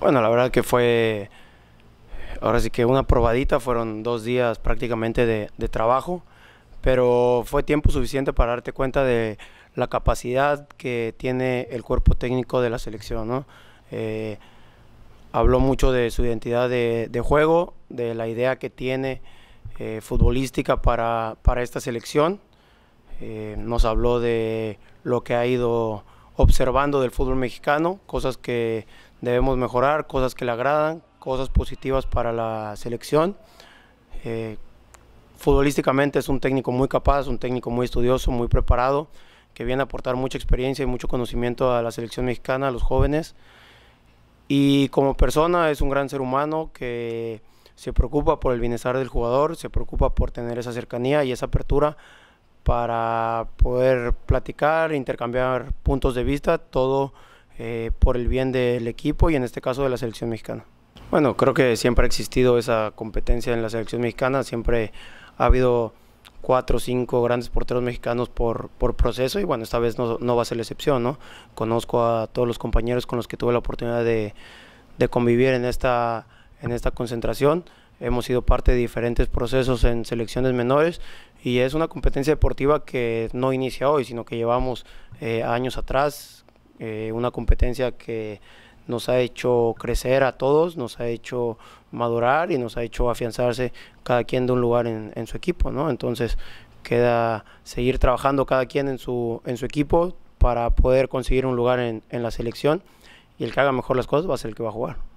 Bueno, la verdad que fue, ahora sí que una probadita, fueron dos días prácticamente de, trabajo, pero fue tiempo suficiente para darte cuenta de la capacidad que tiene el cuerpo técnico de la selección. Eh, habló mucho de su identidad de, juego, de la idea que tiene eh, futbolística para, esta selección. Eh, nos habló de lo que ha ido observando del fútbol mexicano, cosas que debemos mejorar, cosas que le agradan, cosas positivas para la selección. Eh, futbolísticamente es un técnico muy capaz, un técnico muy estudioso, muy preparado, que viene a aportar mucha experiencia y mucho conocimiento a la selección mexicana, a los jóvenes. Y como persona es un gran ser humano que se preocupa por el bienestar del jugador, se preocupa por tener esa cercanía y esa apertura para poder platicar, intercambiar puntos de vista, todo eh, por el bien del equipo y en este caso de la selección mexicana. Bueno, creo que siempre ha existido esa competencia en la selección mexicana, siempre ha habido cuatro o cinco grandes porteros mexicanos por, por proceso y bueno, esta vez no, no, va a ser la excepción, ¿no? Conozco a todos los compañeros con los que tuve la oportunidad de, de convivir en esta, en esta concentración, hemos sido parte de diferentes procesos en selecciones menores y es una competencia deportiva que no inicia hoy, sino que llevamos eh, años atrás eh, una competencia que nos ha hecho crecer a todos, nos ha hecho madurar y nos ha hecho afianzarse cada quien de un lugar en, su equipo, ¿no? Entonces queda seguir trabajando cada quien en su, en su equipo para poder conseguir un lugar en, en la selección y el que haga mejor las cosas va a ser el que va a jugar.